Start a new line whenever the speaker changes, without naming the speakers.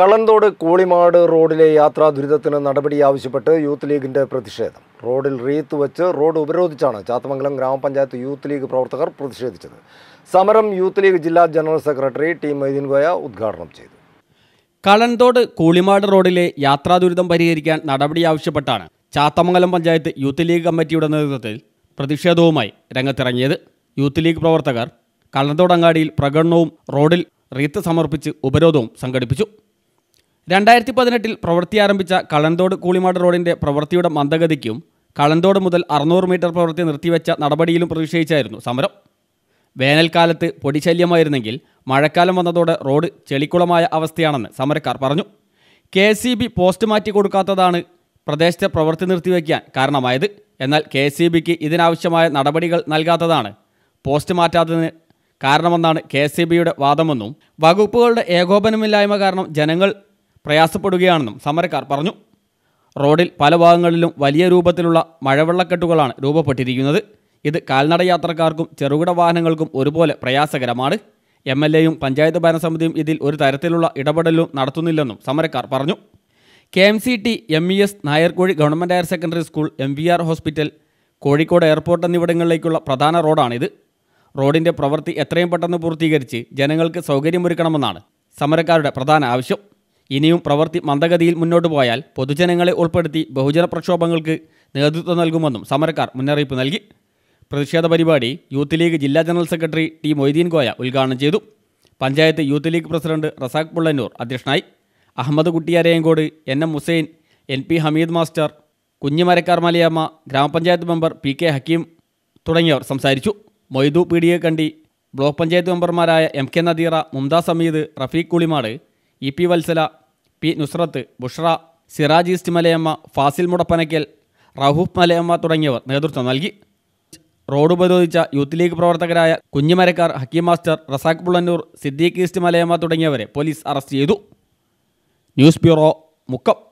കള്ളന്തോട് കോളിമാട് റോഡിലെ യാത്രാ ദുരിതത്തിന് നടപടി ആവശ്യപ്പെട്ട് യൂത്ത് ലീഗിന്റെ പ്രതിഷേധം റോഡിൽ റീത്ത് വെച്ച് റോഡ് ഉപരോധിച്ചാണ് ചാത്തമംഗലം ഗ്രാമപഞ്ചായത്ത് യൂത്ത് ലീഗ് പ്രവർത്തകർ പ്രതിഷേധിച്ചത് സമരം യൂത്ത് ലീഗ് ജില്ലാ ജനറൽ സെക്രട്ടറി ടി മൈദീൻ ഗോയ ഉദ്ഘാടനം ചെയ്തു
കളന്തോട് കൂളിമാട് റോഡിലെ യാത്രാ ദുരിതം പരിഹരിക്കാൻ നടപടി ആവശ്യപ്പെട്ടാണ് ചാത്തമംഗലം പഞ്ചായത്ത് യൂത്ത് ലീഗ് കമ്മിറ്റിയുടെ നേതൃത്വത്തിൽ പ്രതിഷേധവുമായി രംഗത്തിറങ്ങിയത് യൂത്ത് ലീഗ് പ്രവർത്തകർ കളന്തോട് അങ്ങാടിയിൽ പ്രകടനവും റോഡിൽ റീത്ത് സമർപ്പിച്ച് ഉപരോധവും സംഘടിപ്പിച്ചു രണ്ടായിരത്തി പതിനെട്ടിൽ പ്രവൃത്തി ആരംഭിച്ച കളന്തോട് കൂളിമാട് റോഡിന്റെ പ്രവൃത്തിയുടെ മന്ദഗതിക്കും കളന്തോട് മുതൽ അറുന്നൂറ് മീറ്റർ പ്രവൃത്തി നിർത്തിവെച്ച നടപടിയിലും പ്രതിഷേധിച്ചായിരുന്നു സമരം വേനൽക്കാലത്ത് പൊടിശല്യമായിരുന്നെങ്കിൽ മഴക്കാലം വന്നതോടെ റോഡ് ചെളിക്കുളമായ അവസ്ഥയാണെന്ന് സമരക്കാർ പറഞ്ഞു കെ സി ബി പോസ്റ്റ് മാറ്റി കൊടുക്കാത്തതാണ് പ്രദേശത്തെ പ്രവൃത്തി നിർത്തിവെക്കാൻ കാരണമായത് എന്നാൽ കെ സി ബിക്ക് ഇതിനാവശ്യമായ നടപടികൾ നൽകാത്തതാണ് പോസ്റ്റ് മാറ്റാത്തതിന് കാരണമെന്നാണ് കെ സി ബിയുടെ വാദമെന്നും വകുപ്പുകളുടെ ഏകോപനമില്ലായ്മ കാരണം ജനങ്ങൾ പ്രയാസപ്പെടുകയാണെന്നും സമരക്കാർ പറഞ്ഞു റോഡിൽ പല ഭാഗങ്ങളിലും വലിയ രൂപത്തിലുള്ള മഴവെള്ളക്കെട്ടുകളാണ് രൂപപ്പെട്ടിരിക്കുന്നത് ഇത് കാൽനട യാത്രക്കാർക്കും ചെറുകിട വാഹനങ്ങൾക്കും ഒരുപോലെ പ്രയാസകരമാണ് എം എൽ എയും പഞ്ചായത്ത് ഭരണസമിതിയും ഇതിൽ ഒരു തരത്തിലുള്ള ഇടപെടലും നടത്തുന്നില്ലെന്നും സമരക്കാർ പറഞ്ഞു K M C T M E S നായർകോഴി government higher secondary school M V R hospital Kozhikode airport എന്നിവിടങ്ങളിലേക്കുള്ള പ്രധാന റോഡാണിത് റോഡിൻ്റെ പ്രവൃത്തി എത്രയും പെട്ടെന്ന് പൂർത്തീകരിച്ച് ജനങ്ങൾക്ക് സൗകര്യമൊരുക്കണമെന്നാണ് സമരക്കാരുടെ പ്രധാന ആവശ്യം ഇനിയും പ്രവൃത്തി മന്ദഗതിയിൽ മുന്നോട്ടു പോയാൽ പൊതുജനങ്ങളെ ഉൾപ്പെടുത്തി ബഹുജന പ്രക്ഷോഭങ്ങൾക്ക് നേതൃത്വം നൽകുമെന്നും സമരക്കാർ മുന്നറിയിപ്പ് നൽകി പ്രതിഷേധ പരിപാടി യൂത്ത് ലീഗ് ജില്ലാ general secretary T Moideen Koya ഉദ്ഘാടനം ചെയ്തു panchayat youth league president Razak Pullannur അധ്യക്ഷനായി അഹമ്മദ് കുട്ടിയാരയങ്കോട് N M Hussain N P Hameed master Kunhimarakkar Malayamma ഗ്രാമപഞ്ചായത്ത് മെമ്പർ പി കെ ഹക്കീം തുടങ്ങിയവർ സംസാരിച്ചു മൊയ്തു പി ഡി എ കണ്ടി ബ്ലോക്ക് പഞ്ചായത്ത് മെമ്പർമാരായ M K Nadeera Mumtaz Sameed Rafeeq Kulimad E P Vatsala P Nusrath Bushra Siraj east Malayamma Fazil Mudappanakkal Rahoof Malayamma തുടങ്ങിയവർ നേതൃത്വം നൽകി റോഡ് ഉപരോധിച്ച യൂത്ത് ലീഗ് പ്രവർത്തകരായ കുഞ്ഞുമരക്കാർ ഹക്കീം മാസ്റ്റർ റസാഖ് പുള്ളന്നൂർ സിദ്ദീഖ് ഈസ്റ്റ് മലയമ്മ തുടങ്ങിയവരെ പോലീസ് അറസ്റ്റ് ചെയ്തു ന്യൂസ് ബ്യൂറോ മുക്കം